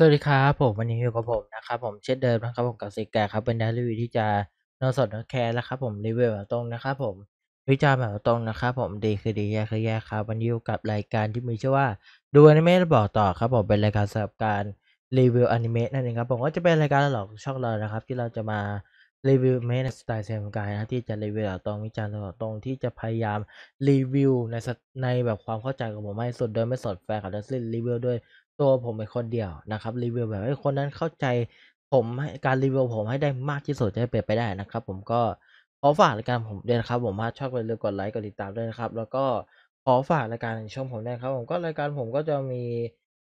สวัสดีครับผมวันนี้อยู่กับผมนะครับผมเช่นเดิมนะครับผมกับสิกแกครับเป็นดารีวิวที่จะนอนสดนอนแคร์แล้วครับผมรีวิวแบบตรงนะครับผมวิจารณ์แบบตรงนะครับผมดีคือดีแย่คือแย่ครับวันนี้อยู่กับรายการที่มีชื่อว่าดูอนิเมะบอกต่อครับผมเป็นรายการสำหรับการรีวิวอนิเมะนั่นเองครับผมก็จะเป็นรายการหลอกช่องเรานะครับที่เราจะมารีวิวเมในสไตล์เซมกายนะที่จะรีวิวตรงวิจารณ์ตรง ที่จะพยายามรีวิวในในแบบความเข้าใจของผมให้สุดโดยไม่สดแฟร์กับดัซลินรีวิวด้วยตัวผมเป็นคนเดียวนะครับรีวิวแบบให้คนนั้นเข้าใจ ผมให้การรีวิวผมให้ได้มากที่สุดจะเปิดไปได้นะครับผมก็ขอฝากรายการผมด้วยนะครับ ผมถ้าชอบก็อย่าลืมกดไลค์กดติดตามด้วยนะครับแล้วก็ขอฝากรายการชมผมด้วยครับ ผมก็รายการผมก็จะมี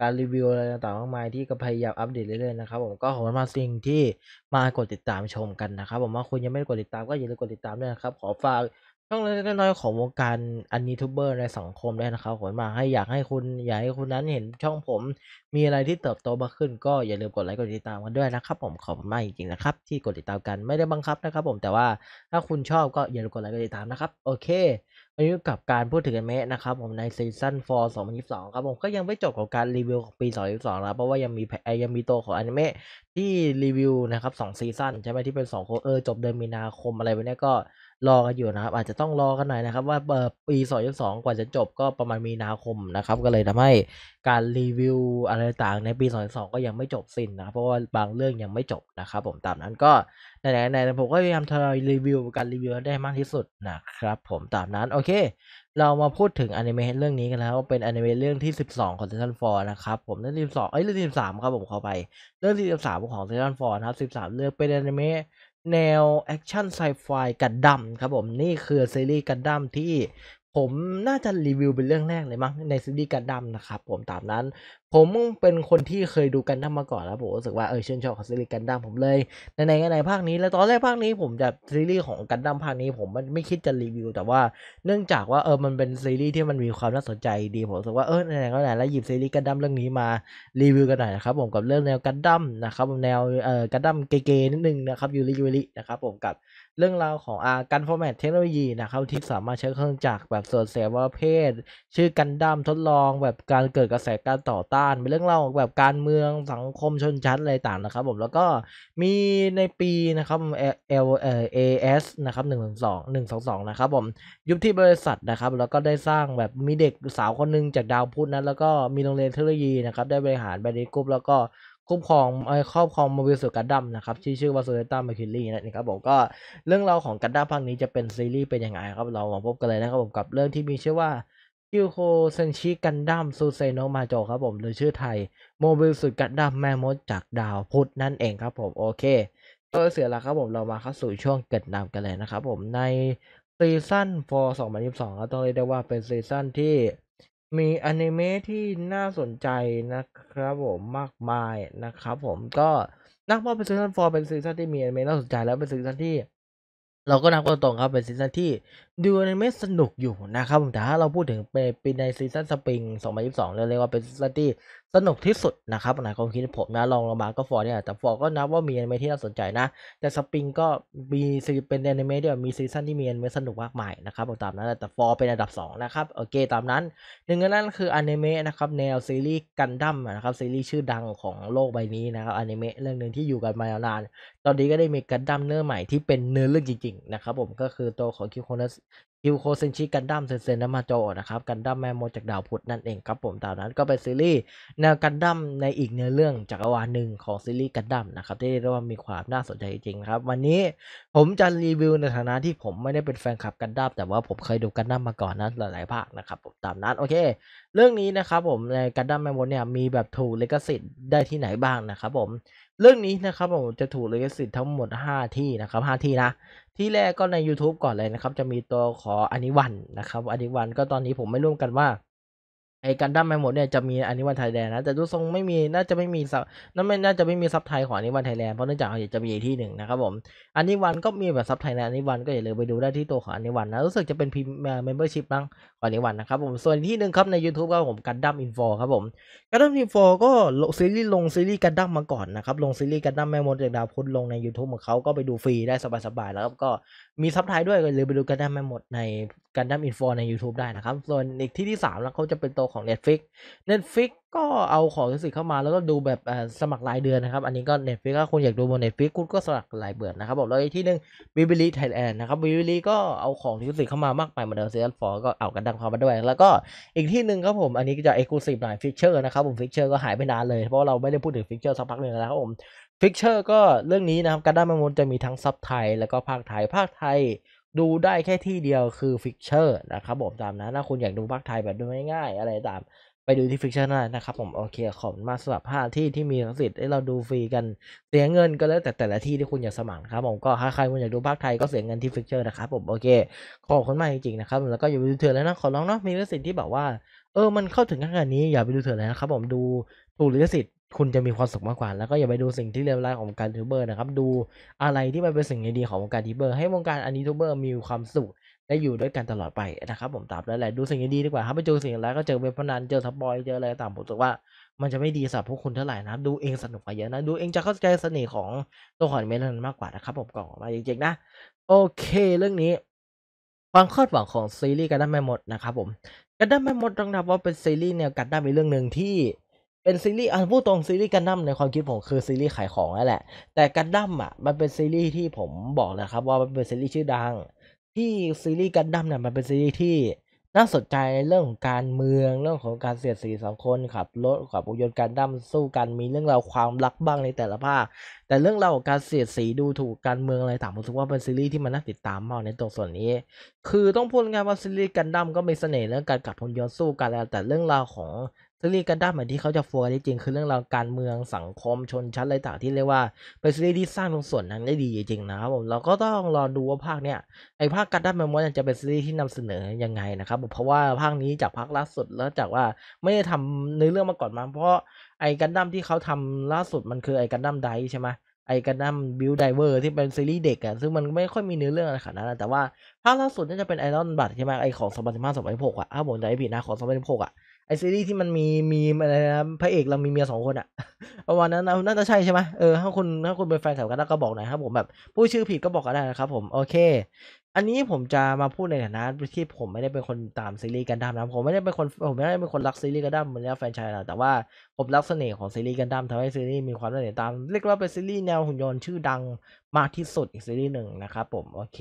การรีวิวอะไรต่างๆมากมายที่ก็พยายามอัปเดตเรื่อยๆนะครับผมก็ขอบคุณมากสิ่งที่มากดติดตามชมกันนะครับ ผมว่าคุณยังไม่กดติดตามก็อย่าลืมกดติดตามด้วยนะครับขอฝากช่องเล็กๆน้อยของวงการอันนี้ทูเบอร์ในสังคมด้วยนะครับผมมาให้อยากให้คุณอยากให้คุณนั้นเห็นช่องผมมีอะไรที่เติบโตมากขึ้น ก็อย่าลืมกดไลค์กดติดตามกันด้วยนะครับผมขอบคุณมากจริงๆนะครับที่กดติดตามกันไม่ได้บังคับนะครับ ผมแต่ว่าถ้าคุณชอบก็อย่าลืมกดไลค์กดติดตามนะครับโอเคอายุกับการพูดถึงเมะนะครับผมในซีซั่น4 2022ครับผมก็ยังไม่จบของการรีวิวของปี2022นะเพราะว่ายังมียังมีตัวของอนิเมะที่รีวิวนะครับ2ซีซั่นใช่ไหมที่เป็น2โคเออจบเดือนมีนาคมอะไรไปเนี่ยก็รอกันอยู่นะครับอาจจะต้องรอกันหน่อยนะครับว่าปี 2022 กว่าจะจบก็ประมาณมีนาคมนะครับก็เลยทำให้การรีวิวอะไรต่างในปี 2022 ก็ยังไม่จบสิ้นนะเพราะว่าบางเรื่องยังไม่จบนะครับผมตามนั้นก็ไหนไหนผมก็พยายามทยอยรีวิวการรีวิวได้มากที่สุดนะครับผมตามนั้นโอเค เรามาพูดถึงอนิเมะเรื่องนี้กันแล้วเป็นอนิเมะเรื่องที่ 12 ของซีซั่น์นะครับผมเรื่องที่ 12 เอ้ยเรื่องที่13 ครับผมเข้าไป เรื่องที่ 13 ของซีซั่น์นะครับ 13 เรื่องเป็นอนิเมะแนว แอคชั่นไซไฟ กัดดัมครับ ผมนี่คือ ซีรีส์ กัดดัมที่ผมน่าจะรีวิวเป็นเรื่องแรกเลยมั้งในซีรีส์กันดั้มนะครับผมตามนั้น ผมเป็นคนที่เคยดูกันดั้มมาก่อนแล้วผมรู้สึกว่าเออชื่นชอบของซีรีส์กันดั้มผมเลย ในในในภาคนี้แล้วตอนแรกภาคนี้ผมจะซีรีส์ของกันดั้มภาคนี้ผมไม่ไม่คิดจะรีวิว แต่ว่าเนื่องจากว่าเออมันเป็นซีรีส์ที่มันมีความน่าสนใจดีผมรู้สึกว่าเออในไหนก็ไหนแล้วหยิบซีรีส์กันดั้มเรื่องนี้มารีวิวกันหน่อยนะครับผมกับเรื่องแนวกันดั้มนะครับแนวเอ่อกันดั้มเก๋ๆนิดนึงนะครับยูริยูรินะครับผมกับเรื่องราวของอาการฟอร์แมตเทคโนโลยีนะครับ ที่สามารถใช้เครื่องจักรแบบส่วนเสียว่เพศ ชื่อกันดั้มทดลอง แบบการเกิดกระแสการต่อต้าน เป็นเรื่องราวของแบบการเมืองสังคมชนชั้นอะไรต่างนะครับผมแล้วก็มีในปีนะครับ L เอเอ AS นะครับหนึ่งสองหนึ่งสองสองนะครับผม ยุบที่บริษัทนะครับ แล้วก็ได้สร้างแบบมีเด็กสาวคนหนึ่งจากดาวพุธนั้นแล้วก็มีโรงเรียนเทคโนโลยีนะครับ ได้บริหารแบริดกรุ๊ปแล้วก็ครอบครองครอบครองโมบิลสุกัดดัมนะครับที่ชื่อว่าโซเลต้ามาคิลลี่นะครับผมก็เรื่องราวของกัดดัมภาคนี้จะเป็นซีรีส์เป็นยังไงครับ เรามาพบกันเลยนะครับผมกับ เรื่องที่มีชื่อว่าคิวโคเซนชิกันดัมซูเซโนมาโจครับผมหรือชื่อไทยโมบิลสุดกันดัมแม่มดจากดาวพุธนั่นเองครับผมโอเคก็เสียละครับผมเรามาเข้าสู่ช่วงเกิดนำกันเลยนะครับผมในซีซั่น for 2022ครับต้องเรียกได้ว่าเป็นซีซั่นที่มีอนิเมะที่น่าสนใจนะครับผมมากมายนะครับผมก็ นักว่าเป็นซีซั่น์เป็นซีซั่นที่มีอนิเมะน่าสนใจแล้วเป็นซีซั่นที่ เราก็นับก่นตรงครับเป็นซีซั่นที่ ดูอนิเมะสนุกอยู่นะครับผมแต่ถ้าเราพูดถึงเป็นในซีซั่นสปริง2022เรียกว่าเป็นซีซั่นที่สนุกที่สุดนะครับในความคิดผมนะลองลงมาก็ฟอร์เนี่ย แต่ฟอร์ก็นับว่ามีอนิเมะที่น่าสนใจนะ แต่สปริงก็มีเป็นอนิเมะเดียมีซีซั่นที่มีอนิเมะสนุกมากมายนะครับตามนั้นแต่ฟอร์เป็นอันดับ2นะครับโอเค ตามนั้นหนึ่งในนั้นคืออนิเมะนะครับแนวซีรีส์กันดั้มนะครับซีรีส์ชื่อดังของโลกใบนี้นะครับอนิเมะเรื่องหนึ่งที่อยู่กันมาวนานตอนนี้ก็ได้มีกันดั้มเนื้อใหม่ที่เป็นเนื้อเรื่องจริงๆนะครับผมก็คือตัวของคิวโคนัสฮิวโคเซนชิกันดั้มเซนเซนมาโจนะครับกันดั้มแมมโม จากดาวพุธนั่นเองครับผมตามนั้นก็เป็นซีรีส์แนวกันดั้มในอีกเนื้อเรื่องจักรวาลหนึ่งของซีรีส์กันดั้มนะครับ ที่เรียกว่ามีความน่าสนใจจริงครับ วันนี้ผมจะรีวิวในฐานะที่ผมไม่ได้เป็นแฟนคลับกันดั้มแต่ว่าผมเคยดูกันดั้มมาก่อนนะหลายๆภาคนะครับผมตามนั้น โอเค เรื่องนี้นะครับผมในกันดั้มแมมโมเนี่ยมีแบบถูกลิขสิทธิ์ได้ที่ไหนบ้างนะครับผมเรื่องนี้นะครับ ผมจะถูกลิขสิทธิ์ทั้งหมด 5 ที่นะครับ 5 ที่นะ ที่แรกก็ใน YouTube ก่อนเลยนะครับ จะมีตัวขออนิวันนะครับ อนิวันก็ตอนนี้ผมไม่ร่วมกันว่าไอ้กันดั้มไมโหมดเนี่ยจะมีอันนี้วันไทยแลนด์นะแต่ดูทรงไม่มีน่าจะไม่มีซับนั่นไม่น่าจะไม่มีซับไทยของอันนี้วันไทยแลนด์เพราะเนื่องจากเขาจะมีที่หนึ่งนะครับผมอันนี้วันก็มีแบบซับไทยแลนด์อันนี้วันก็อย่าลืมไปดูได้ที่ตัวของอันนี้วันนะรู้สึกจะเป็นพรีเมมเบอร์ชิพบ้างของอันนี้วันนะครับผมส่วนที่หนึ่งครับใน YouTube ผมกันดั้มอินร์ครับผมกันดั้มอินร์ก็ลงซีรีส์ลงซีรีส์กันดั้มมาก่อนนะครับลงซีรีส์การดั้มแม่มดจากดาวพุธลงใน YouTube ของเขาก็ไปดูฟรีได้สบายๆแล้วก็มีซับไทยด้วยก็เลยไปดูกันด้ม่มดในกันดั้มอินฟอใน YouTube ได้นะครับ ส่วนอีกที่ที่ 3 แล้วเขาจะเป็นตัวของ Netflix Netflix ก็เอาของสิเข้ามาแล้วก็ดูแบบสมัครรายเดือนนะครับ อันนี้ก็ Netflix ถ้าคุณอยากดูบน Netflix คุณก็สมัครรายเดือนนะครับ บอกเลยที่หนึ่ง b ิ b l ีไทยแลนด์นะครับ b ิ b l ีก็เอาของทิ่สิเข้ามามากไปเหมือนเดิมซีซั่นฟก็เอากันดั้มเข้ามาด้วย แล้วก็อีกที่หนึ่งครับผมอันนี้จะเอ็กซ์คลูซีฟหน่อยฟิกเชอร์นะครับผมฟิกเชอร์ก็หายไปนานเลยเพราะเราไม่ได้พูดถึงฟิกเชอร์สักพักหนึ่งแล้วครับผมฟิกเชอร์ก็เรื่องนี้นะครับการดามจะมีทั้งซับไทย แล้วก็ภาคไทยภาคไทยดูได้แค่ที่เดียวคือฟิกเชอร์นะครับผมตามนะถ้าคุณอยากดูภาคไทยแบบดูง่ายๆ อะไรตามไปดูที่ฟิกเชอร์นั่นนะครับ ผมโอเคขอบมาสำหรับ5าที่ที่มีสิทธิ์ให้เราดูฟรีกันเสียเงินก็แล้วแต่แต่ละที่ที่คุณอยากสมัครครับผมก็ถ้าใครคุณอยากดูภาคไทยก็เสียเงินที่ฟิกเชอร์นะครับผมโอเค ขอบคุณมากจริงๆนะครับแล้วก็อย่าไปดูเถื่อนแล้วนะขอร้องเนาะมีสิทธิ์ที่แบบว่า เออมันเข้าถึงขนาดนี้อย่าไปดูเถื่อนแล้วนะครับผมดูถูกลิขสิทธิ์คุณจะมีความสุขมากกว่าแล้วก็อย่าไปดูสิ่งที่เลวร้ายของวงการทูบเบอร์นะครับ ดูอะไรที่มันเป็นสิ่งดีๆของวงการทูบเบอร์ให้วงการอันนี้ทูบเบอร์มีความสุขและอยู่ด้วยกันตลอดไปนะครับผม ตามแล้วแหละดูสิ่งดีดีกว่าครับไปเจอสิ่งร้ายก็เจอเว็บพนันเจอทับบอยเจออะไรต่างผมรู้สึกว่ามันจะไม่ดีสำหรับพวกคุณเท่าไหร่นะดูเองสนุกกว่าเยอะนะดูเองจะเข้าใจเสน่ห์ของตัวขอนเมลันมากกว่านะครับผมก่อนมาจริงๆนะโอเคเรื่องนี้ ความคาดหวังของซีรีส์กันได้ไม่หมดนะครับผมกันได้ไม่หมดต้องนับว่าเป็นซีรีส์แนวกันได้เป็นเรื่องหนึ่งที่เป็นซีรีส์อันพูดตรงซีรีส์กันดั้มในความคิดผมคือซีรีส์ขายของนั่นแหละแต่กันดั้มอ่ะมันเป็นซีรีส์ที่ผมบอกแลวครับว่ามันเป็นซีรีส์ชื่อดัง ที่ซีรีส์กันดั้มเนี่ยมันเป็นซีรีส์ที่น่าสนใจในเรื่องของการเมืองเรื่องของการเสียดสีสองคนขับรถขับยนต์การดั้มสู้กันมีเรื่องราวความรักบ้างในแต่ละภาคแต่เรื่องราวของการเสียดสีดูถูกการเมืองอะไรต่างผมรู้สึกว่าเป็นซีรีส์ที่มันน่าติดตามมากในตรงส่วนนี้คือต้องพูดงายว่าซีรีส์กันดั้มก็มีเสน่ห์เรื่องการขับพลยนต์สู้กันแต่เรื่องราวของซีรีส์กันดั้มที่เขาจะโฟกัสจริงคือเรื่องราวการเมืองสังคมชนชั้นอะไรต่างที่เรียกว่า เป็นซีรีส์ที่สร้างตรงส่วนนั้นได้ดีจริงๆนะครับผมเราก็ต้องรอดูว่าภาคเนี้ยไอภาคกันดั้มมันมันจะเป็นซีรีส์ที่นำเสนอยังไงนะครับเพราะว่าภาคนี้จากภาคล่าสุดแล้วจากว่าไม่ได้ทำเนื้อเรื่องมาก่อนมา เพราะไอกันดั้มที่เขาทำล่าสุดมันคือไอกันดั้มไดใช่ไหมไอกันดั้มบิลไดเวอร์ที่เป็นซีรีส์เด็กอะซึ่งมันไม่ค่อยมีเนื้อเรื่องอะไรขนาดนั้นแต่ว่าภาคล่าสุดน่าจะเป็นไอรอนบัตใช่ไหมไอของสองพันสิบห้าสองพันหกอะถ้าผมจำไม่ผิดนะของสองพันหกอะไอซีรีส์ที่มันมีมีอะไรนะพระเอกเรามีเมียสองคนอะประมาณนั้นน่าจะใช่ใช่ไหมเออถ้าคุณถ้าคุณเป็นแฟนแถวกันก็บอกหน่อยครับผมแบบผู้ชื่อผิดก็บอกก็ได้นะครับผมโอเค อันนี้ผมจะมาพูดในฐานะที่ผมไม่ได้เป็นคนตามซีรีส์กันดั้มนะผมไม่ได้เป็นคนผมไม่ได้เป็นคนรักซีรีส์กันดั้มเหมือนแฟนชายนะแต่ว่าผมรักเสน่ห์ของซีรีส์กันดั้มทำให้ซีรีส์มีความน่าติดตามเรียกว่าเป็นซีรีส์แนวหุ่นยนต์ชื่อดังมากที่สุดอีกซีรีส์หนึ่งนะครับผมโอเค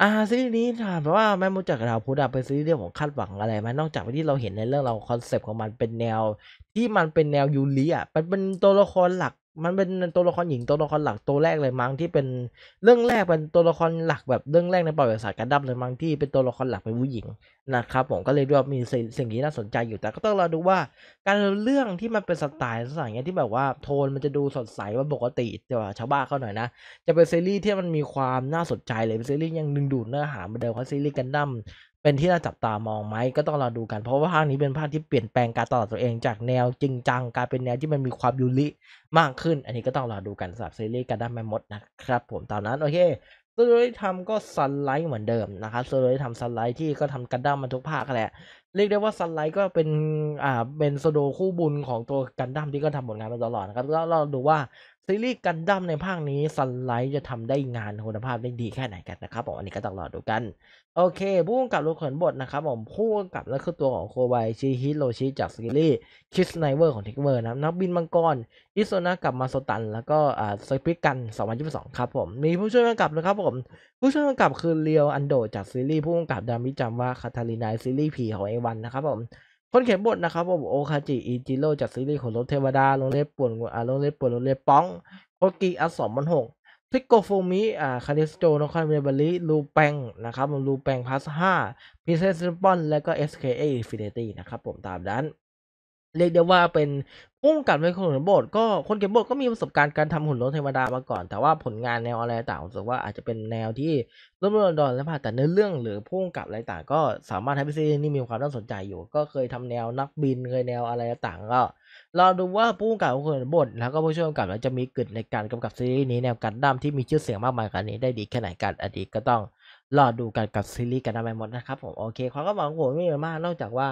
อ่า ซีีนี้ถามว่าแม่มูจากราวพุธอะเป็นซีรีส์เรื่องของคาดหวังอะไรไหมนอกจากที่เราเห็นในเรื่องเราคอนเซปต์ของมันเป็นแนว ที่มันเป็นแนวยูริอะมันเป็นตัวละครหลักมันเป็นตัวละครหญิงตัวละครหลักตัวแรกเลยมั้งที่เป็นเรื่องแรกเป็นตัวละครหลักแบบเรื่องแรกในประวัติศาสตร์การดับเลยมั้งที่เป็นตัวละครหลักเป็นผู้หญิงนะครับผมก็เลยดูว่ามีสิ่งนี้น่าสนใจอยู่แต่ก็ต้องรอดูว่าการเรื่องที่มันเป็นสไตล์สไตล์เงี้ยที่แบบว่าโทนมันจะดูสดใสว่าปกติแต่ว่าชาวบ้านเขาหน่อยนะ จะเป็นซีรีส์ที่มันมีความน่าสนใจเลยเป็นซีรีส์ยังดึงดูดเนื้อหาเหมือนเดิมเพราะซีรีส์กันดั้มเป็นที่น่าจับตามองไหมก็ต้องรอดูกันเพราะว่าภาคนี้เป็นภาคที่เปลี่ยนแปลงการตลาดตัวเองจากแนวจริงจังกลายเป็นแนวที่มันมีความยูริมากขึ้น อันนี้ก็ต้องรอดูกันสำหรับซีรีส์การด้านแม่มดนะครับผมตามนั้นโอเคโดยทำก็สไลด์เหมือนเดิมนะครับโดยทำสไลด์ที่ก็ทำกันดั้มมันทุกภาคแหละเรียกได้ว่าสไลด์ก็เป็นอ่าเป็นโซโดคู่บุญของตัวกันดัามที่ก็ทำผลงานมาตลอดนะครับแล้วเราดูว่าซีรีส์กันดั้มในภาคนี้ซันไลท์จะทำได้งานคุณภาพได้ดีแค่ไหนกันนะครับผมอันนี้ก็ต้องรอดูกัน โอเค ผู้กำกับรูเขีนบทนะครับ ผม ผู้กำกับและคือตัวของโคไวชิฮิโรชิจากซีรีส์คิสไนเวอร์ของทิกเวอร์นะนักบินมังกร อิโซนะกับมาโซตันแล้วก็อ่าสปิกัน 2022 ครับผม มีผู้ช่วยกำกับนะครับผม ผู้ช่วยกำกับคือเรียวอันโดจากซีรีส์ผู้กำกับดามิจามว่าคาทารินาซีรีส์ผีของเอวันนะครับผมคนเขียนบท นะครับผมโอคาจิอิจิโร่จากซีรีส์ของรถเทวดาลงเล็บป่วนอ่าลงเล็บป่วนลงเล็บป้องโคกิอัสสอมมันหกทิกโกฟูมิ อ่า คาริสโตนครเมเบลิลูแปงนะครับ ลูแปงพาสห้าพิเซสซิปอน และก็เอสเคเอฟิเนตี้นะครับผมตามนั้นเรียกได้ว่าเป็นพุ่งกับไปคนเขียนบท ก็คนเขียนบทก็มีประสบการณ์การทำหุ่นรถเทวดามาก่อน แต่ว่าผลงานแนวอะไรต่างผมว่าอาจจะเป็นแนวที่รบวรวมดอนและผ่าแต่เนื้อเรื่อง หรือพุ่งกับอะไรต่าง ก็สามารถให้พี่ซีนี่มีความน่าสนใจอยู่ ก็เคยทำแนวนักบินเคยแนวอะไรต่างก็เราดูว่าพุ่กกับคนเขียนบทแล้วก็ผู้ช่วยกำกับจะมีกึดในการกำกับซีรีส์นี้แนวกันดั้มที่มีชื่อเสียงมากมายกันนี้ได้ดีแค่ไหนกันอดีตก็ต้องรอดูกันกับซีรีส์กันดั้มไปหมดนะครับ ผมโอเค ความก็หวังผมไม่มาก นอกจากว่า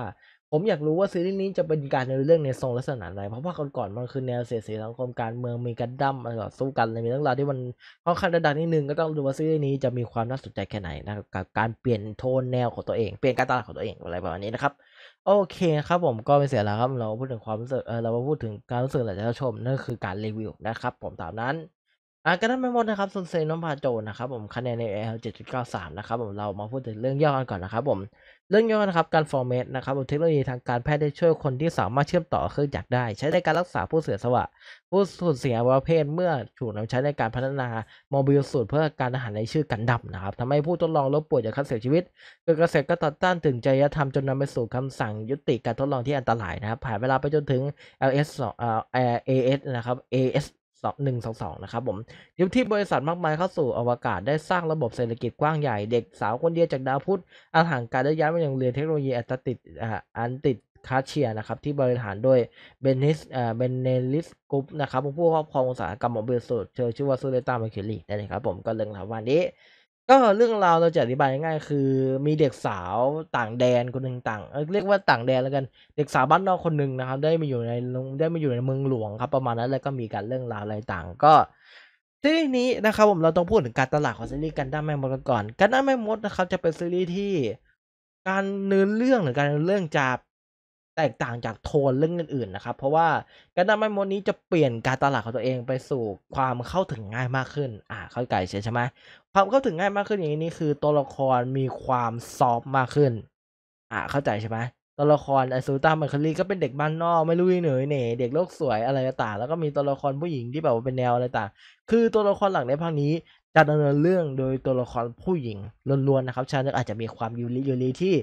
ผมอยากรู้ว่า ซีรีส์นี้ จะเป็นการในเรื่องในทรงลักษณะไหนเพราะว่าก่อนมันคือแนวเสียสสังคมการเมืองมีการดั้มอะไรสู้กันมีเรื่องราวที่มันค่อนข้างดังนิดนึงก็ต้องดูว่าซีรีส์นี้จะมีความน่าสนใจแค่ไหนนะกับการเปลี่ยนโทนแนวของตัวเอง เปลี่ยนการตลาดของตัวเองอะไรประมาณนี้นะครับโอเคครับผมก็ไม่เสียแล้วครับเราพูดถึงความรู้สึกเออเราพูดถึงการรู้สึกหลังจากชมนั่นคือการรีวิวนะครับ ผมตามนั้นอ่ะก็นั้งไม่หมดนะครับซุนเซนน้องพาโจนะครับผมคะแนนใน้ l 7.93นะครับผมเรามาพูดถึงเรื่องย่อกันก่อนนะครับผมเรื่องย่อนะครับ การ ฟอร์เมตนะครับเทคโนโลยีทางการแพทย์ได้ช่วยคนที่สามารถเชื่อมต่อเครื่องจักรได้ ใช้ในการรักษาผู้เสียสละผู้สูญเสียวัยเพศเมื่อถูกนำใช้ในการพัฒนาโมบิลสูตร เพื่อการอาหารในชื่อกันดับนะครับทำให้ผู้ทดลองลบป่วยจากคัดเสียชีวิตเกิดกระแสก็ต่อต้านถึงจริยธรรมจนนำไปสู่คำสั่งยุติการทดลองที่อันตรายนะครับผ่านเวลาไปจนถึง LS 2 AS นะครับ AS 2 1 2 2 นะครับผมยุคที่บริษัทมากมายเข้าสู่อวกาศได้สร้างระบบเศรษฐกิจกว้างใหญ่เด็กสาวคนเดียวจากดาวพุธอาหางการได้ย้ายมาอย่างเรียนเทคโนโลยีอันติดอันติดคาเชียนะครับที่บริหารโดยเบนนิสเบนเนลิสกรุ๊ปนะครับผู้ครอบครองอุตสาหกรรมของบริษัทเชอชื่อว่าซูเลตามาคิลีนั่นเครับผมก็เรื่องราววันนี้ก็เรื่องราวเราจะอธิบายง่ายคือ มีเด็กสาวต่างแดนคนหนึ่งต่างเรียกว่าต่างแดนแล้วกัน เด็กสาวบ้านนอกคนหนึ่งนะครับ ได้มาอยู่ในได้มาอยู่ในเมืองหลวงครับประมาณนั้น แล้วก็มีการเรื่องราวอะไรต่างก็ซีรีส์นี้นะครับผมเราต้องพูดถึงการตลาดของซีรีส์กันด้าแม่มดก่อน กันด้าแม่มดนะครับจะเป็นซีรีส์ที่การเนื้อเรื่องหรือการเรื่องจะแตกต่างจากโทนเรื่องอื่นๆนะครับ เพราะว่าการนำไมโมดนี้จะเปลี่ยนการตลาดของตัวเองไปสู่ความเข้าถึงง่ายมากขึ้น อ่า เข้าใจใช่ไหมความเข้าถึงง่ายมากขึ้นอย่างนี้คือตัวละครมีความซอฟมากขึ้น อ่าเข้าใจใช่ไหมตัวละครไอซูต้ามันคลีก็เป็นเด็กบ้านนอกไม่รู้เหนื่อยเหน่เด็กโลกสวยอะไรต่างแล้วก็มีตัวละครผู้หญิงที่แบบว่าเป็นแนวอะไรต่าง คือตัวละครหลักในภาคนี้ดำเนินเรื่องโดยตัวละครผู้หญิงล้วนๆนะครับ ชาเนกอาจจะมีความยูริยูริที่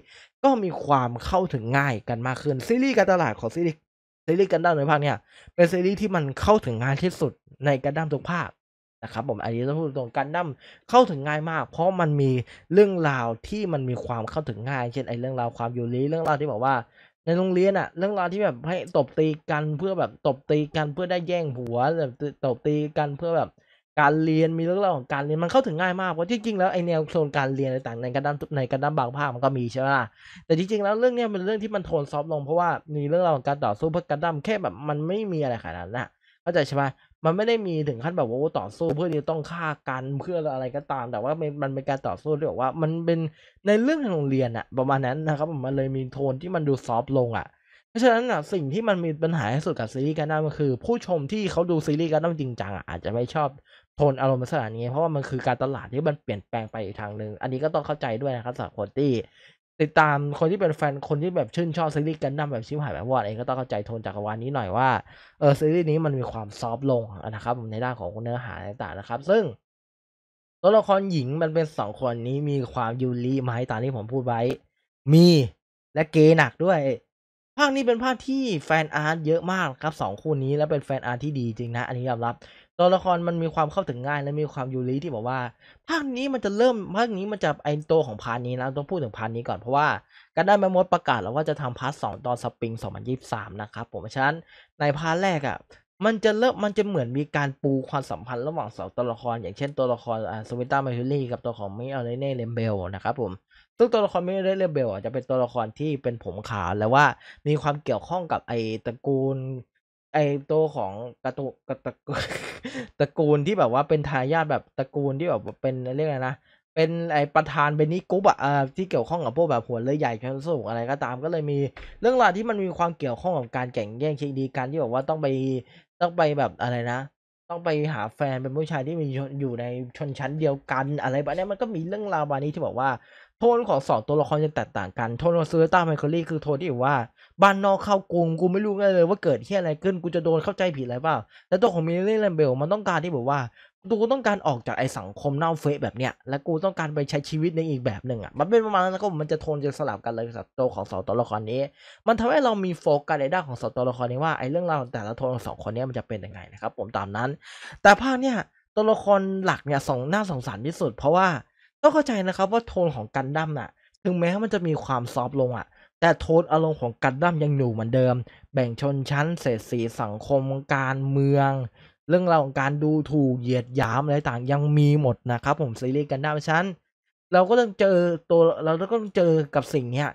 ก็มีความเข้าถึงง่ายกันมากขึ้นซีรีส์การตลาดของซีรีส์ซีรีส์กันดั้มในภาคเนี่ยเป็นซีรีส์ที่มันเข้าถึงง่ายที่สุดในกันดั้มทุกภาคนะครับ ผมอันนี้จะองพูดตรงกันดั้มเข้าถึงง่ายมาก เพราะมันมีเรื่องราวที่มันมีความเข้าถึงง่าย เช่นไอ้เรื่องราวความยูริเรื่องราวที่บอกว่า ในโรงเรียนอะเรื่องราวที่แบบให้ตบตีกันเพื่อแบบตบตีกันเพื่อได้แย่งผัวแบบตบตีกันเพื่อแบบการเรียนมีเรื่องราวของการเรียนมันเข้าถึงง่ายมากเพราะจริงๆแล้ว ไอแนวโซนการเรียนต่างในกระดั้มในกระดัมบางภาคมันก็มีใช่ไหมล่ะแต่จริงๆแล้วเรื่องเนี้ยเป็นเรื่องที่มันโทนซอฟลง เพราะว่ามีเรื่องราวของการต่อสู้เพื่อกระดัมแค่แบบมันไม่มีอะไรขนาดนั้นนะเข้าใจใช่ไหมมันไม่ได้มีถึงขั้นแบบว่าต่อสู้เพื่อที่ต้องฆ่ากันเพื่ออะไรก็ตาม แต่ว่า มันเป็นการต่อสู้ที่บอกว่า มันเป็นในเรื่องของโรงเรียนอะประมาณนั้นนะครับมันเลยมีโทนที่มันดูซอฟลงอะเพราะฉะนั้นะสิ่งที่มันมีปัญหาที่สุดกับซีรีส์การ์ดัก็คือ ผู้ชมที่เขาดูซีรีส์การ์ดัจริงจังอาจจะไม่ชอบโทนอารมณ์สัาษนี้เพราะว่ามันคือการตลาดที่มันเปลี่ยนแปลงไปอีกทางหนึ่งอันนี้ก็ต้องเข้าใจด้วยนะครับสำหรับคนที่ติดตามคนที่เป็นแฟนคนที่แบบชื่นชอบซีรีส์กันดั้มแบบชิมหายแบบวอดเองก็ต้องเข้าใจโทนจักรวาลนี้หน่อยว่า เออซีรีส์นี้มันมีความซอฟลงนะครับ ในด้านของเนื้อหาต่างๆนะครับ ซึ่งตัวละครหญิงมันเป็นสองคนนี้มีความยูรีไหมตามที่ผมพูดไว้ มีและเกหนักด้วยภาคนี้เป็นภาคที่แฟนอาร์ตเยอะมากครับสองคู่นี้และเป็นแฟนอาร์ตที่ดีจริงนะ อันนี้ยอมรับตัวละครมันมีความเข้าถึงง่ายและมีความยูริที่บอกว่า ภาคนี้มันจะเริ่มภาคนี้มันจะไอตัวของพาร์ทนี้นะต้องพูดถึงพาร์ทนี้ก่อนเพราะว่าการได้แมมดประกาศแล้วว่าจะทำพาร์ทสองตอนสปริงสองพันยี่สิบสามนะครับผมฉะนั้นในพาร์ทแรกอะ่ะมันจะเริ่มมันจะเหมือนมีการปูความสัมพันธ์ระหว่างสองตัวละครอย่างเช่นตัวละครอ่าสวิตามาริลี่กับตัวของมิเอลเน่เลมเบลนะครับผมซึ่งตัวละครมิเอลเน่เลมเบลอจะเป็นตัวละครที่เป็นผมขาวแล้วว่ามีความเกี่ยวข้องกับไอตระกูลไอตัวของกระตุกระตตระกูลที่แบบว่าเป็นทายาทแบบตระกูลที่แบบเป็นเรียกอะไรนะเป็นไอประธานเบนิกุบอะที่เกี่ยวข้องกับพวกแบบหัวเลยใหญ่แคลสูงอะไรก็ตามก็เลยมีเรื่องราวที่มันมีความเกี่ยวข้องกับ การแข่งแย่งชิงดีการที่แบบว่าต้องไปต้องไปแบบอะไรนะ ต้องไปหาแฟนเป็นผู้ชายที่มีอยู่ในชนชั้นเดียวกันอะไรแบบนี้มันก็มีเรื่องราวแบบนี้ที่บอกว่าโทนของสองตัวละครจะแตกต่างกันโทนของซูเรต้าไมเคิลลี่คือโทนที่ว่าบ้านนอกเข้ากรุงกูไม่รู้เลยว่าเกิดเหี้ยอะไรขึ้นกูจะโดนเข้าใจผิดอะไรเปล่าแต่ตัวของมิลลี่แลมเบลมันต้องการที่แบบว่ากูต้องการออกจากไอสังคมเน่าเฟะแบบเนี้ยและกูต้องการไปใช้ชีวิตในอีกแบบหนึ่งอ่ะมันเป็นประมาณนั้นแล้วก็มันจะโทนจะสลับกันเลยสับตัวของสองตัวละครนี้ มันทำให้เรามีโฟกัสในด้านของสองตัวละครนี้ว่าไอเรื่องราวแต่ละโทนของสองคนนี้มันจะเป็นยังไงนะครับผมตามนั้น แต่ภาคเนี้ยตัวละครหลักเนี่ยสองน้าสงสารที่สุดเพราะว่าต้องเข้าใจนะครับว่าโทนของกันดั้มน่ะ ถึงแม้มันจะมีความซอฟลงอะ่ะ แต่โทนอารมณ์ของกันดั้มยังอยู่เหมือนเดิม แบ่งชนชั้น เศรษสีสังคมการเมือง เรื่องราวของการดูถูกเหยียดหยาม อะไรต่าง ยังมีหมดนะครับผมซีรีส์กันดั้มชั้น เราก็ต้องเจอตัวเราก็ต้องเจอกับสิ่งเนี้ย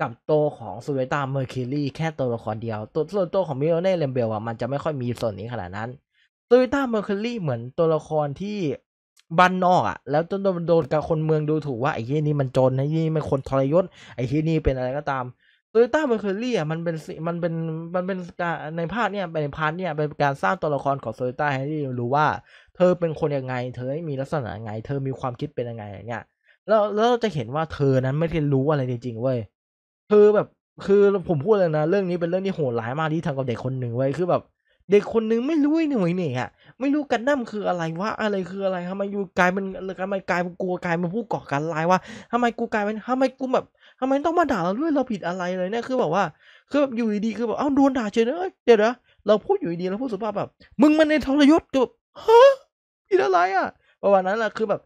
กับตัวของซูเวตาเมอร์คิลีแค่ตัวละครเดียว ตัวส่วนตัวของมิโอเน่เลมเบลอ่ะมันจะไม่ค่อยมีส่วนนี้ขนาดนั้นซูเวตาเมอร์คิลีเหมือนตัวละครที่บ้านนอกอ่ะแล้วต้นโดนกับคนเมืองดูถูกว่าไอ้ที่นี่มันจนไอ้ที่นี่มันคนทรยศไอ้ที่นี่เป็นอะไรก็ตามโตโยต้าเมอร์เคอรี่อ่ะมันเป็นสิมันเป็นมันเป็นการในภาคเนี่ยในพาร์ทเนี่ยเป็นการสร้างตัวละครของโตโยต้าให้รู้ว่า เธอเป็นคนยังไง เธอมีลักษณะยังไง เธอมีความคิดเป็นยังไง อย่างเงี้ยแล้วแล้วเราจะเห็นว่าเธอนั้นไม่ได้รู้อะไรจริง ๆ เว้ย เธอแบบคือผมพูดเลยนะ เรื่องนี้เป็นเรื่องที่โหดร้ายมากที่ทำกับเด็กคนหนึ่งเว้ยคือแบบเด็กคนนึงไม่รู้หน่วยเนี่ยะไม่รู้ กันนั่มคืออะไรวะอะไรคืออะไรทำไมอยู่กลายเป็นทำไมกลายเป็นกลัวกลายเป็นผู้ก่อการร้ายวะทำไมกูกลายเป็นทำไมกูแบบทำไมต้องมาด่าเราด้วยเราผิดอะไรเลยเนี่ยคือแบบว่า คือแบบอยู่ดีๆคือแบบเอ้าโดนด่าเฉยเลยเดี๋ยวนะเราพูดอยู่ดีเราพูดสุภาพแบบมึงมันในทรยศก็แบบฮะผิดอะไรอ่ะประมาณนั้นแหละคือแบบ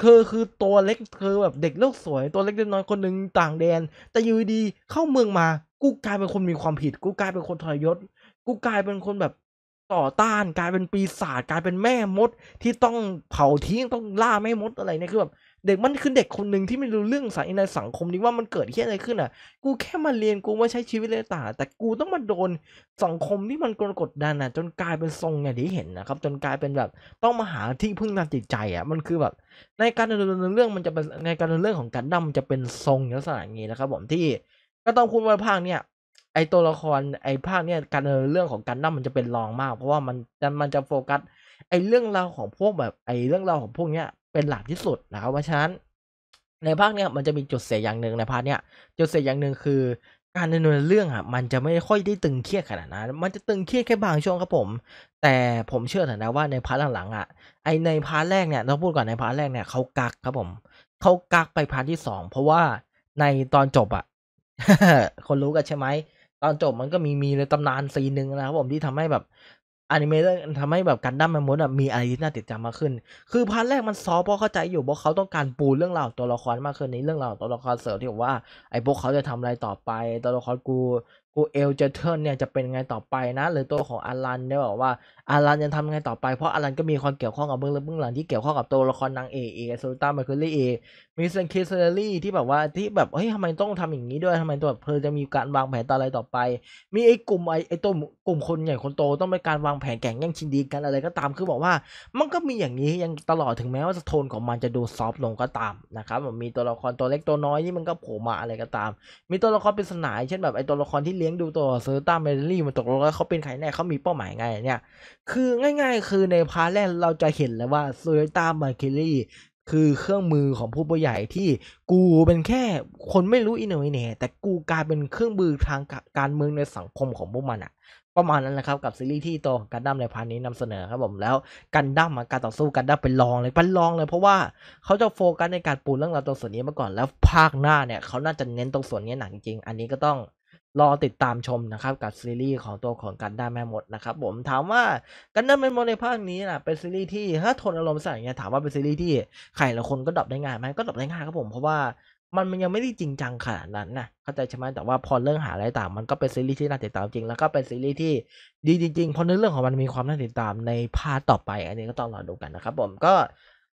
เธอคือตัวเล็กเธอแบบเด็กโลกสวย ตัวเล็กเล็กน้อยคนหนึ่งต่างแดน แต่อยู่ดีเข้าเมืองมากูกลายเป็นคนมีความผิดกูกลายเป็นคนทรยศกูกลายเป็นคนแบบต่อต้านกลายเป็นปีศาจกลายเป็นแม่มด ที่ต้องเผาทิ้งต้องล่าแม่มดอะไรเนี่ยคือแบบเด็กมันคือเด็กคนหนึ่งที่ไม่รู้เรื่องสายในสังคมนี้ว่ามันเกิดที่อะไรขึ้นอ่ะกูแค่มาเรียนกูว่าใช้ชีวิตเลยต่าแต่กูต้องมาโดนสังคมที่มันกดดันอ่ะจนกลายเป็นทรงนี่ยงที่เห็นนะครับ จนกลายเป็นแบบต้องมาหาที่พึ่งทางจิตใจอ่ะมันคือแบบ ในการดำเนินเรื่องมันจะเป็นในการดำเนินเรื่องของการดั้มจะเป็นทรงลักษณะนี้นะครับผมที่ก็ต้องคุณว่าภาคเนี่ยไอตัวละครไอภาคเนี่ยการเรื่องของการนั่มมันจะเป็นรองมาก เพราะว่ามันจะมันจะโฟกัสไอเรื่องราวของพวกแบบ ไอเรื่องราวของพวกเนี้ยเป็นหลักที่สุดนะครับเพราะฉะนั้นในภาคเนี้ยมันจะมีจุดเสียอย่างหนึ่งในภาคเนี้ยจุดเสียอย่างหนึ่งคือ การดำเนินเรื่องอ่ะ มันจะไม่ค่อยได้ตึงเครียดขนาดนั้นมันจะตึงเครียดแค่บางช่วงครับผม แต่ผมเชื่อเถอะนะว่าในพาร์ทหลังๆอ่ะไอในพาร์ทแรกเนี่ยเราพูดก่อนในพาร์ทแรกเนี่ยเขากักครับผมเขากักไปพาร์ทที่สองเพราะว่าในตอนจบอ่ะคนรู้กันใช่ไหมตอนจบมันก็มีมีในตำนานซีนหนึ่งนะครับ ผมที่ทำให้แบบอนิเมะทำให้แบบการดั้มมมนอนมีอะไรที่น่าติดจำมากขึ้น คือพาร์ทแรกมันซอเพราะเข้าใจอยู่เพราะเขาต้องการปูเรื่องราวตัวละครมากขึ้นในเรื่องราวตัวละครเสริมที่บอกว่าไอ้พวกเขาจะทำอะไรต่อไปตัวละครกูกูเอลเจเทิร์นเนี่ยจะเป็นไงต่อไปนะหรือตัวของอารันเนี่ยบอกว่าอารันจะทำไงต่อไปเพราะอารันก็มีความเกี่ยวข้องกับเบื้องลึกเบื้องหลังที่เกี่ยวข้องกับตัวละครนางเอกเอซูต้ามาคือลี่เอมีเซนเคสเนอรี่ที่แบบว่าที่แบบเฮ้ยทำไมต้องทำอย่างนี้ด้วยทำไมตัวเธอจะมีการวางแผนต่ออะไรต่อไป มีไอ้กลุ่มไอ้ไอ้ตัวกลุ่มคนใหญ่คนโตต้องมปการวางแผนแข่งแย่งชิงดีกันอะไรก็ตามคือบอกว่ามันก็มีอย่างนี้ยังตลอดถึงแม้ว่าโทนของมันจะดูซอฟลงก็ตามนะครับมีตัวละครตัวเล็กตัวน้อยที่มันก็โผล่มาอะไรก็ตาม มีตัวละครเป็นสนายเช่นแบบไอ้ตัวละครที่เลี้ยงดูตัวเซอร์ต้าเมลลี่มันตกลงแล้วเขาเป็นใครแน่เขามีเป้าหมายไงเนี่ยคือง่าย ๆ คือในพาร์ทแรกเราจะเห็นเลยวว่าเซอร์ต้าเมลลี่คือเครื่องมือของผู้ผู้ใหญ่ที่กูเป็นแค่คนไม่รู้อินโนเวเนตแต่กูกลายเป็นเครื่องมือทางการเมืองในสังคมของพวกมันอะประมาณนั้นแหละครับกับซีรีส์ที่ตัวกันดั้มในพาร์ทนี้นำเสนอครับผมแล้วกันดั้มการต่อสู้กันดั้มเป็นรองเลยเป็นรองเลย เพราะว่าเขาจะโฟกัสในการปูเรื่องราวตรงส่วนนี้มาก่อนแล้วภาคหน้าเนี่ยเขาน่าจะเน้นตรงส่วนนี้หนักจริง อันนี้ก็ต้องรอติดตามชมนะครับกับซีรีส์ของตัวของกันได้แม่มดนะครับผมถามว่า กันได้แม่มดในภาคนี้นะเป็นซีรีส์ที่ถ้าทนอารมณ์ใส่เงี่ยถามว่าเป็นซีรีส์ที่ใครละคนก็ดับได้ง่ายไหมก็ดับได้ง่ายครับผมเพราะว่ามันมันยังไม่ได้จริงจังขนาดนั้นนะเข้าใจใช่ไหมแต่ว่าพอเรื่องหาอะไรต่างมันก็เป็นซีรีส์ที่น่าติดตามจริงแล้วก็เป็นซีรีส์ที่ดีจริงๆเพราะเนื้อเรื่องของมันมีความน่าติดตามในภาคต่อไป อันนี้ก็ต้องรอดูกันนะครับผมก็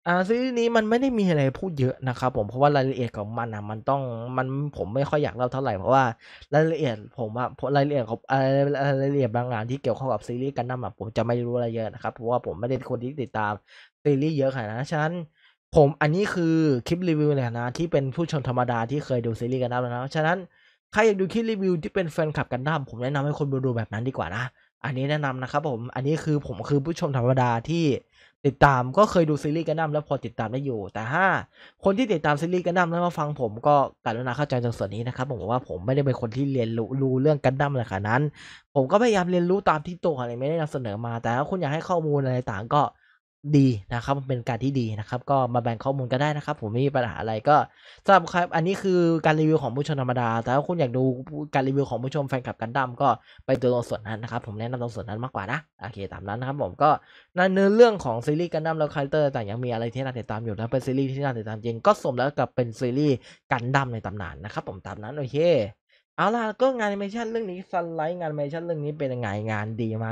อ่าซีรีส์นี้มันไม่ได้มีอะไรพูดเยอะนะครับผมเพราะว่ารายละเอียดของมันอ่ะมันต้องมันผมไม่ค่อยอยากเล่าเท่าไหร่เพราะว่ารายละเอียดผมอ่ะรายละเอียดของอะไรรายละเอียดบางงานที่เกี่ยวข้องกับซีรีส์กันนั่นอ่ะผมจะไม่รู้อะไรเยอะนะครับเพราะว่าผมไม่ได้คนที่ติดตามซีรีส์เยอะขนาดนั้นฉันผมอันนี้คือคลิปรีวิวเลยนะที่เป็นผู้ชมธรรมดาที่เคยดูซีรีส์กันดั่มแล้วฉะนั้นใครอยากดูคลิปรีวิว ที่เป็นแฟนคลับกันดั่มผมแนะนำให้คนดูแบบนั้นดีกว่านะ อันนี้แนะนำนะครับผมอันนี้คือผมคือผู้ชมธรรมดาที่ติดตามก็เคยดูซีรีส์กันนั่มแล้วพอติดตามได้อยู่แต่ถ้าคนที่ติดตามซีรีส์กันนั่มแล้วมาฟังผมก็กรุณาเข้าใจตรงส่วนนี้นะครับผมว่าผมไม่ได้เป็นคนที่เรียนรู้รเรื่องกันนั่มเลยคขนาดนั้น ผมก็พยายามเรียนรู้ตามที่ตัวอะไรไม่ได้นำเสนอมาแต่ถ้าคุณอยากให้ข้อมูลอะไรต่างก็ดีนะครับมันเป็นการที่ดีนะครับ ก็มาแบ่งข้อมูลกันได้นะครับ ผมไม่มีปัญหาอะไรก็สำหรับครับอันนี้คือการรีวิวของผู้ชมธรรมดา แต่ถ้าคุณอยากดูการรีวิวของผู้ชมแฟนคลับกันดั้มก็ไปัวตรงส่วนนั้นนะครับผมแนะนำตรงส่วนนั้นมากกว่านะโอเคตามนั้นนะครับ ผมก็น่นเนื้อเรื่องของซีรีส์กันดั้มแล้วคาแรคเตอร์แต่ยังมีอะไรที่น่าติดตามอยู่แ้ะเป็นซีรีส์ที่น่าติดตามจริงก็สมแล้วกับเป็นซีรีส์กันดั้มในตำนานนะครับผมตามนั้นโอเค เอาล่ะก็งานแอนิเมชันเรื่องนี้สไลด์งานแอนิเมชันเรื่องนี้เป็นยังไงงานดีไหม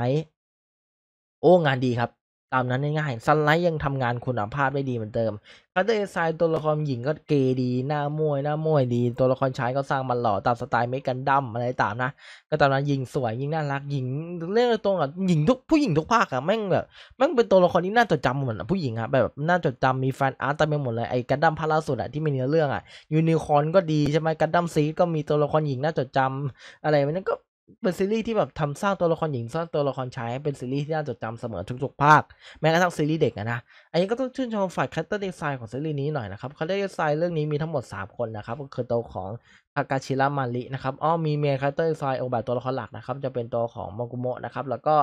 โอ้งานดีครับตามนั้นง่ายๆซันไลท์ยังทำงานคุณภาพได้ดีเหมือนเดิมคาเตอร์ไซตัวละครหญิงก็เกดีหน้ามวยหน้ามวยดีตัวละครชายก็สร้างมันหล่อตามสไตล์เมกันดั้มอะไรตามนะก็ตามนั้นหญิงสวยหญิง น่ารักหญิง เรื่องตรงอ่ะหญิงทุกผู้หญิงทุกภาคอ่ะแม่งแบบแม่งเป็นตัวละครที่น่าจดจำเหมือนผู้หญิงอะแบบ น่าจดจำมีแฟนอาร์ตเต็มไปหมดเลยไอ้กันดั้มพาราสุดอ่ะที่มีเนื้อเรื่องอ่ะยูนิคอนก็ดีใช่ไหมกันดั้มซี ก็มีตัวละครหญิงน่าจดจำอะไรมันก็เป็นซีรีส์ที่แบบทำสร้างตัวละครหญิงสร้างตัวละครชายเป็นซีรีส์ที่น่าจดจำเสมอทุกๆภาคแม้กระทั่งซีรีส์เด็กนะอันนี้ก็ต้องชื่นชมฝ่ายครตเตอร์ดีไซน์ของซีรีส์นี้หน่อยนะครับครตเตอร์ดีไซน์เรื่องนี้มีทั้งหมด 3 คนนะครับ ก็คือตัวของทากาชิระมารินะครับอ๋อมีเมย์ครตเตอร์ดีไซน์องค์แบบตัวละครหลักนะครับ จะเป็นตัวของมากุโมะนะครับ แล้วก็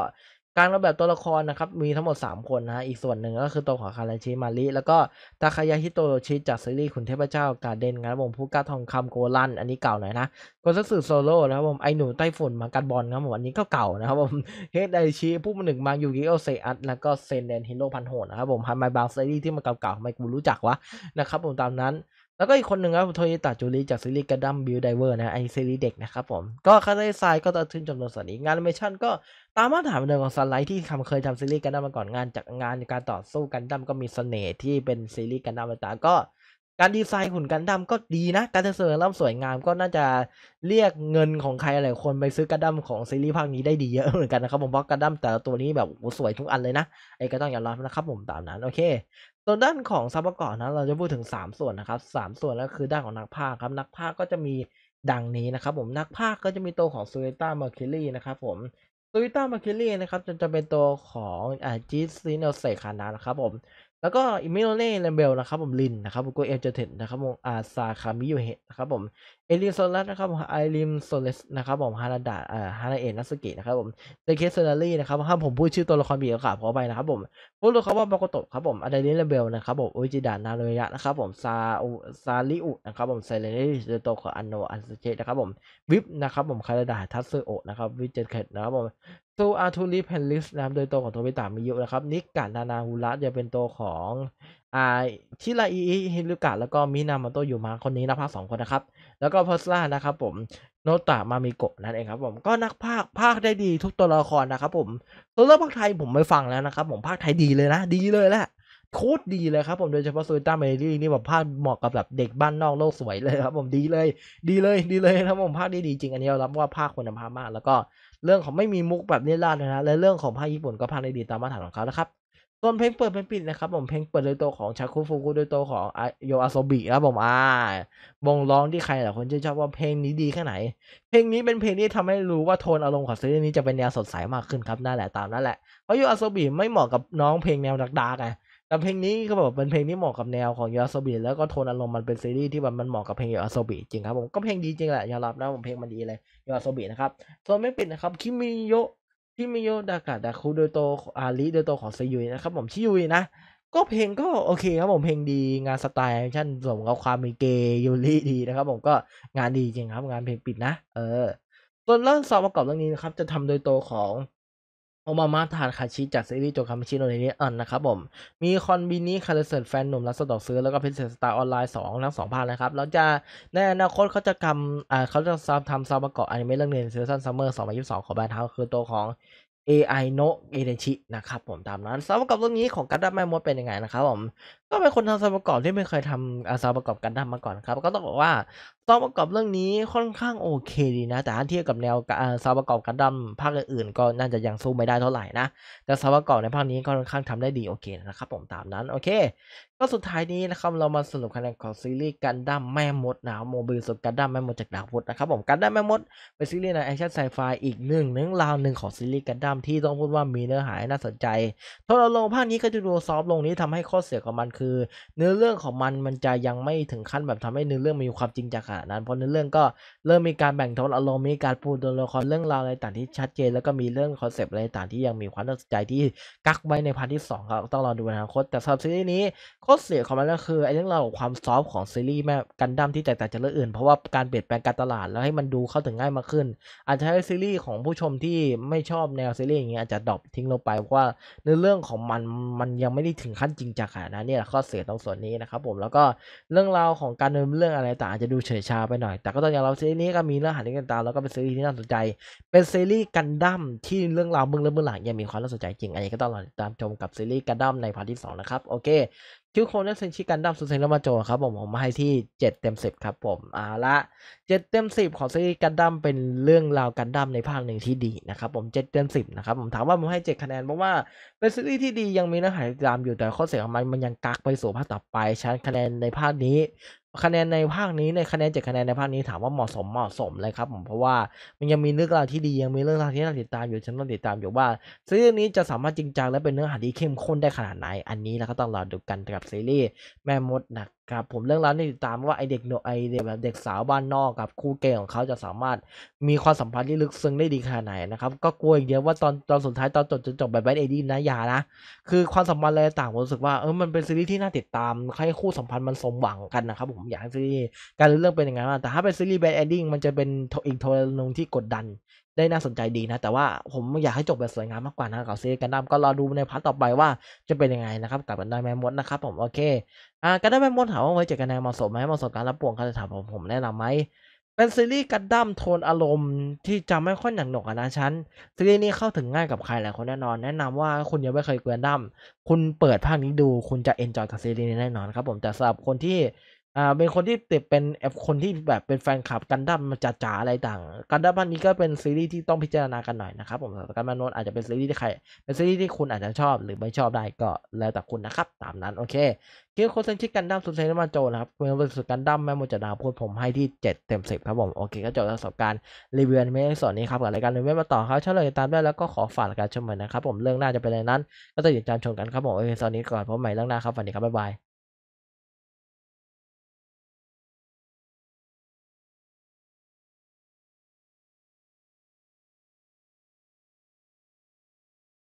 การออกแบบตัวละครนะครับมีทั้งหมด 3 คนนะฮะอีกส่วนหนึ่งก็คือตัวของคาราชิมาริ แล้วก็ตาคายาฮิโตโรชิจากซีรีส์ขุนเทพเจ้าการเดนครับผมผู้กล้าทองคำโกลันอันนี้เก่าหน่อยนะก็สัสอโซโล่นะครับผมไอหนูใต้ฝุ่นมากัดบอลครับผมอันนี้ก็เก่านะครับผมเฮดไดชิผู้มาหนึ่งมาอยู่กิโอเซอัตแล้วก็เซนเดนฮิโร่พันโหนะครับผมฮันมาบางซีรีส์ที่มันเก่าๆทำไมกูรู้จักวะนะครับผมตามนั้นแล้วก็อีกคนหนึ่งครับโทยิตาจูริจากซีรีส์กระดัมบิลไดเวอร์นะ ไอซีรีส์เด็กนะครับผมก็คาเดซายก็ตัดทุ่จำนวนส่วนนี้งานอนิเมชันก็ตามมาตรฐานเดิมของสไลด์ที่ทำเคยทำซีรีส์กระดัมมาก่อนงานจากงานการต่อสู้กระดัมก็มีเสน่ห์ที่เป็นซีรีส์กระดัมต่างก็ การดีไซน์หุ่นกันดั้มก็ดีนะ การเสนอร่ำสวยงามก็น่าจะเรียกเงินของใครหลายคนไปซื้อกระดั้มของซีรีส์ภาคนี้ได้ดีเยอะเหมือนกันนะครับผมเพราะกระดั้มแต่ละตัวนี้แบบสวยทุกอันเลยนะไอ้ก็ต้องยอารับนะครับ ผมตามนั้นโอเคส่วนด้านของซับประกอบนะเราจะพูดถึง 3 ส่วนนะครับ3ส่วน แล้วคือด้านของนักภาคครับนักภาคก็จะมีดังนี้นะครับผมนักภาคก็จะมีตัวของซูเอต้ามาคิลี่นะครับผมซูเอต้ามาคิลี่นะครับจะจะเป็นตัวของอ่าจิสซโนเซคานะนะครับผมแล้วก็อิมิโนเล่เลเบลนะครับผมลินนะครับผโกเอเจเทนนะครับผมอาซาคามิยเฮนะครับผมเอลิโซลัสนะครับผมไอริมโซเลสนะครับผมฮานาดาอ่ฮานาเอนัสกินะครับผมเดเคสเซนารีนะครับห้ามผมพูดชื่อตัวละครบีอกาบขอไปนะครับผมพูดตัวเขาว่าบากโตะครับผมอดาลินเลเบลนะครับผมโอจิดานาโรยะนะครับผมซาอุซาลิอุนะครับผมไซเลนเดโตะอันโนอันเซเชนะครับผมวิบนะครับผมคาราดาทัสเซโอนะครับวิเจเคนนะครับผมซูอาทูริเพนลิสนะครับโดยตัวของโทบิตามิยุนะครับ นิกานานาฮูระจะเป็นตัวของอ่าชิราอิฮิรุกะแล้วก็มินามาโตยูมา คนนี้นะภาคสองคนนะครับ แล้วก็พอสลานะครับผมโนตะมามิโกะนั่นเองครับผมก็นักภาคภาคได้ดีทุกตัวละครนะครับผมตัวละครภาคไทยผมไปฟังแล้วนะครับผมภาคไทยดีเลยนะดีเลยแหละโคตรดีเลยครับผมโดยเฉพาะโซูต้าเมรี่นี่แบบภาพเหมาะกับแบบเด็กบ้านนอกโลกสวยเลยครับผมดีเลยดีเลยดีเลยครับผมภาคนี้ดีจริงอันนี้เรารับว่าภาคคุณภาพมากแล้วก็เรื่องของไม่มีมุกแบบเล่นล่านะและเรื่องของภาคญี่ปุ่นก็ภาคได้ดีตามมาตรฐานของเขานะครับส่วนเพลงเปิดเพลงปิดนะครับผมเพลงเปิดโดยตัวของชาคุฟูกุโดยตัวของโยอาโซบิครับผมอ่าวงร้องที่ใครหลายคนจะชอบว่าเพลงนี้ดีแค่ไหน เพลงนี้เป็นเพลงที่ทำให้รู้ว่าโทนอารมณ์ของซีรีส์นี้จะเป็นแนวสดใสมากขึ้นครับนั่นแหละตามนั่นแหละเพราะโยอาโซบิไม่เหมาะกับน้องเพลงแนวดักดาร์ไงต่เพลงนี้ก็แบบเป็นเพลงที่เหมาะกับแนวของยอโซบีแล้วก็โทนอารมณ์มันเป็นซีรีส์ที่แบบมันเหมาะกับเพลงยอโซบีจริงครับผมก็เพลงดีจริงแหละยอมรับนะผมเพลงมันดีเลยยอโซบีนะครับโ่นไม่ปิดนะครับคิมิโยคิมิโยดากะดาคุโดโตอาริโดโตของซยุยนะครับ ผมชิยุยนะก็เพลงก็โอเคครับผมเพลงดีงานสไตล์แอคชั่นสมกับความมีเกย์ยูริดีนะครับ ผมก็งานดีจริงครับ งานเพลงปิดนะ เออส่วนเรื่องซอบประกอบเรื่องนี้นะครับจะทำโดยโตของโอมามาทานคาชิจากซีรีส์โจคามิชิโนในนี้อันนะครับผม มีคอนบินี้คาร์เซิร์แฟนหนุ่มรับสะดอกซื้อแล้วก็เพ็นเซสตาร์ออนไลน์2ทั้งสองภาคนะครับ แล้วจะในอนาคตเขาจะทำอ่าเขาจะทำซาวประกอบอนิเมะเรื่องเนึงซีซั่นซัมเมอร์2022ของแบรนด์เฮาคือตัวของ AI โนเอเดชินะครับผมตามนั้นซาวประกอบเรื่องนี้ของกันดั้มแม่มดเป็นยังไงนะครับ ผม ก็เป็นคนทำซาวประกอบที่ไม่เคยทำซาวประกอบกันดั้มมาก่อนครับก็ต้องบอกว่าซอฟประกอบเรื่องนี้ค่อนข้างโอเค ดีนะ แต่ถ้าเทียบกับแนวซอฟประกอบกันดัมภาคอื่นๆ ก็น่าจะยังสู้ไม่ได้เท่าไหร่นะแต่ซอฟประกอบในภาคนี้ค่อนข้างทำได้ดีโอเคนะครับผมตามนั้นโอเค ก็สุดท้ายนี้นะครับเรามาสรุปคะแนนของซีรีส์กันดั้มแม่มดนะโมบิลสุดกันดั้มแม่มดจากดาวพุธนะครับผมกันดั้มแม่มดเป็นซีรีส์ในแอคชั่นไซไฟอีกหนึ่งเรื่องราวหนึ่งของซีรีส์กันดั้มที่ต้องพูดว่ามีเนื้อหาน่าสนใจทราลงภาคนี้ก็จะดูซอฟลงนี้ทำให้ข้อเสียของมันคือ เนื้อเรื่องของมันมันจะยังไม่ถึงขั้นแบบทำให้เนื้อเรื่องมีความจริงจังาดนั้นเพราะในเรื่องก็เริ่มมีการแบ่งโทนอารมณ์มีการพูดตัวละครเรื่องราวอะไรต่างที่ชัดเจน แล้วก็มีเรื่องคอนเซปต์อะไรต่างที่ยังมีความน่าสนใจที่กักไว้ในพาร์ทที่2ครับต้องรอดูอนาคต แต่สำหรับซีรีส์นี้ข้อเสียของมันก็คือไอ้เรื่องราวของความซอฟของซีรีส์แม่กันดั้มที่แตกต่างจากเรื่องอื่นเพราะว่าการเปลี่ยนแปลงการตลาดแล้วให้มันดูเข้าถึงง่ายมากขึ้น อาจจะให้ซีรีส์ของผู้ชมที่ไม่ชอบแนวซีรีส์อย่างเงี้ยอาจจะดรอปทิ้งลงไปเพราะว่าในเรื่องของมันมันยังไม่ได้ถึงขั้นจริงจังขนาดนั้นเนี่ยข้อเสียตรงส่วนนี้นะครับผมแล้วก็เรื่องราวของการเนินเรื่องอะไรต่างอาจจะดูเฉยช้าไปหน่อย แต่ก็ต้องอย่างเราซีรีส์นี้ก็มีเนื้อหาดีกันตามแล้วก็เป็นซีรีส์ที่น่าสนใจเป็นซีรีส์กันดั้มที่เรื่องราวเบื้องลึกเบื้องหลังยังมีความน่าสนใจจริงอันนี้ก็ต้องรอติดตามชมกับซีรีส์กันดั้มในพาร์ทที่2นะครับโอเคคิวโคเนสเซนชิกันดั้มซูเซนและมาโจครับผมผมให้ที่ 7 เต็ม 10ครับผมเอาละ7เต็ม 10 ของซีรีส์กันดั้มเป็นเรื่องราวกันดั้มในภาคหนึ่งที่ดีนะครับผม7 เต็ม10นะครับผมถามว่าผมให้ 7 คะแนนเพราะว่า เป็นซีรีส์ที่ดียังมีเนื้อหาตามอยู่แต่ข้อเสียของมันมันยังกักไปสู่ภาคต่อไปชั้นคะแนนในภาคนี้คะแนนในภาคนี้ในคะแนนเจ็ดคะแนนในภาคนี้ถามว่าเหมาะสมเหมาะสมเลยครับผมเพราะว่า มันยังมีเรื่องราวที่ดียังมีเรื่องราวที่น่าติดตามอยู่ฉันต้องติดตามอยู่ว่าซีรีส์นี้จะสามารถจริงจังและเป็นเนื้อหาที่เข้มข้นได้ขนาดไหน อันนี้เราก็ต้องรอดูกันกับซีรีส์แม่มดนะครับผมเรื่องราวนี้ติดตามว่าไอเด็กหนไอเด็กแบบเด็กสาวบ้านนอกกับคู่เกยของเขาจะสามารถมีความสัมพันธ์ที่ลึกซึ้งได้ดีขนาดไหนนะครับก็กลัวอย่างเดียวว่าตอนตอนสุดท้ายตอนจบจะจบแบบแบทเอดีนะยานะคือความสัมพันธ์อะไรต่างผมรู้สึกว่าเออมันเป็นซีรีส์ที่น่าติดตามให้คู่สัมพันธ์มันสมหวังกันนะครับผมอยากให้ซีรีส์การเรื่องเป็นอย่างบ้้งแต่ถ้าเป็นซีรีส์แบทเอดีมันจะเป็นอีกโทนนึงที่กดดันได้น่าสนใจดีนะ แต่ว่าผมอยากให้จบแบบสวยงามมากกว่านะกับซีรีส์กันดั้มก็รอดูในพาร์ทต่อไปว่าจะเป็นยังไงนะครับกับกันดั้มแมมมดนะครับผมโอเคอ่ากันดั้มแมมมดถามว่าไว้เจอกันในมอะสมไหมมอะสมการรับปวงการถามผมผมแนะนำไหมเป็นซีรีส์กัดดั้มโทนอารมณ์ที่จะไม่ค่อยหนักหนกนะชั้นซีรีส์นี้เข้าถึงง่ายกับใครหลายคนแน่นอนแนะนำว่าคุณยังไม่เคยกันดั้มคุณเปิดภาคนี้ดู คุณจะเอนจอยกับซีรีส์นี้แน่นอนครับ ผมแต่สำหรับคนที่อ่าเป็นคนที่ติดเป็นแอบคนที่แบบเป็นแฟนคลับกันดั้มมาจ๋าอะไรต่างกันดั้มพันนี้ก็เป็นซีรีส์ที่ต้องพิจารณากันหน่อยนะครับผมสำหรับการมานนอาจจะเป็นซีรีส์ที่ใครเป็นซีรีส์ที่คุณอาจจะชอบหรือไม่ชอบได้ก็แล้วแต่คุณนะครับตามนั้นโอเควกัโคเซนชิกันดั้มสุดเซนมาโจนะครับเป็นบริสุทธิ์กันดั้มแม่มดจดาพูดผมให้ที่ 7เต็ม10ครับผมโอเค ก็จบประสบการณ์รีวิวในเืสอนนี้ครับกับรายการรีวิวมาต่อครับเฉลยตามได้แล้วก็ขอฝากการชมเหมือนนะครับผมเรื่องหน้าจะเป็นอะไรนั้นก็จะติดตามชมกันครับผมโอเคตอนนี้ก่อนพบใหม่เรื่องหน้าครับวัีครับบ๊ายบาย